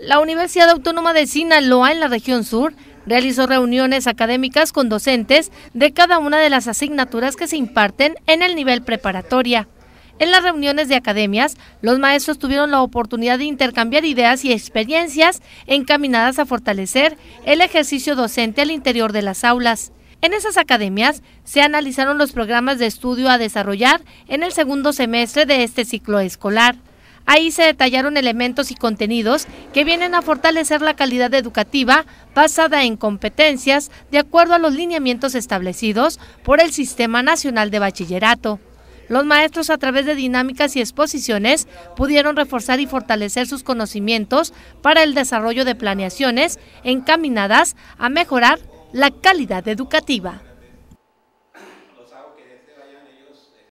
La Universidad Autónoma de Sinaloa en la región sur realizó reuniones académicas con docentes de cada una de las asignaturas que se imparten en el nivel preparatoria. En las reuniones de academias, los maestros tuvieron la oportunidad de intercambiar ideas y experiencias encaminadas a fortalecer el ejercicio docente al interior de las aulas. En esas academias se analizaron los programas de estudio a desarrollar en el segundo semestre de este ciclo escolar. Ahí se detallaron elementos y contenidos que vienen a fortalecer la calidad educativa basada en competencias de acuerdo a los lineamientos establecidos por el Sistema Nacional de Bachillerato. Los maestros a través de dinámicas y exposiciones pudieron reforzar y fortalecer sus conocimientos para el desarrollo de planeaciones encaminadas a mejorar la calidad educativa.